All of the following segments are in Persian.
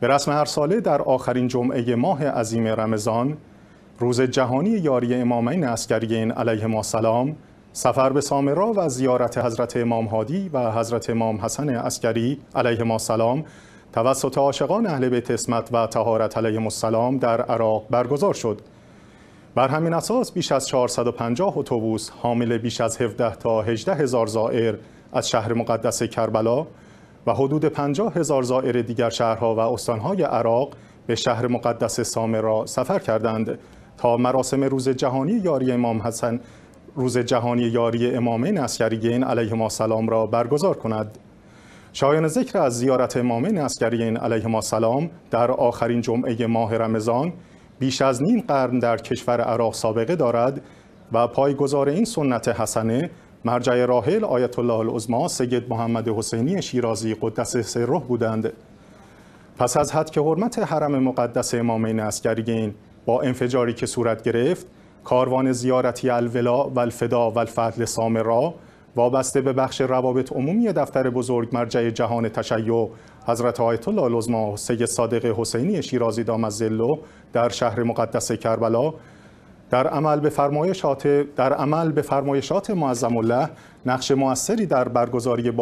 به رسم هر ساله در آخرین جمعه ماه عظیم رمضان روز جهانی یاری امامین عسکریین علیه ما سلام سفر به سامرا و زیارت حضرت امام هادی و حضرت امام حسن عسکری علیه ما سلام توسط عاشقان اهل بیت اسمت و تهارت علیه السلام در عراق برگزار شد بر همین اساس بیش از 450 اتوبوس حامل بیش از 17 تا 18 هزار زائر از شهر مقدس کربلا و حدود 50 هزار زائر دیگر شهرها و استانهای عراق به شهر مقدس سامه را سفر کردند تا مراسم روز جهانی یاری امام حسن روز جهانی یاری امامین علیه ما سلام را برگزار کند شایان ذکر از زیارت امامین علیه ما سلام در آخرین جمعه ماه رمضان بیش از نیم قرن در کشور عراق سابقه دارد و پایگزار این سنت حسنه مرجع راحل آیت الله العظما سید محمد حسینی شیرازی قدس سره بودند پس از حد که حرمت حرم مقدس امامین اسکرگین با انفجاری که صورت گرفت کاروان زیارتی الولا و الفدا و الفضل سامرا وابسته به بخش روابط عمومی دفتر بزرگ مرجع جهان تشیع حضرت آیت الله العظما سید صادق حسینی شیرازی دامزلو در شهر مقدس کربلا در عمل به فرمایشات در عمل به فرمایشات معظم الله نقش موثری در برگزاری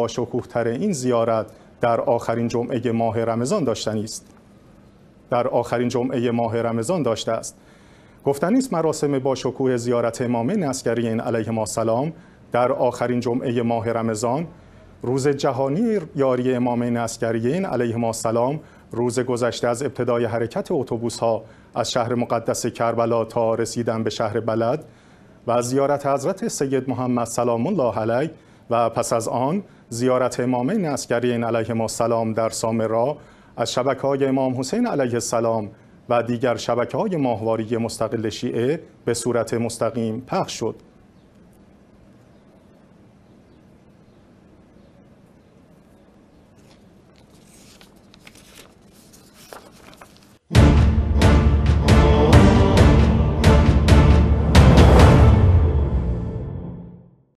تر این زیارت در آخرین جمعه ماه رمضان داشتنی است در آخرین جمعه ماه رمضان داشته است گفتنی است مراسم باشکوه زیارت امام این علیه ما سلام در آخرین جمعه ماه رمضان روز جهانی یاری امام این علیه ما سلام روز گذشته از ابتدای حرکت اتوبوس ها از شهر مقدس کربلا تا رسیدن به شهر بلد و زیارت حضرت سید محمد سلام الله علیه و پس از آن زیارت امامین علیه علیهم السلام در سامرا از شبکه های امام حسین علیه السلام و دیگر شبکه های ماهواری مستقل شیعه به صورت مستقیم پخش شد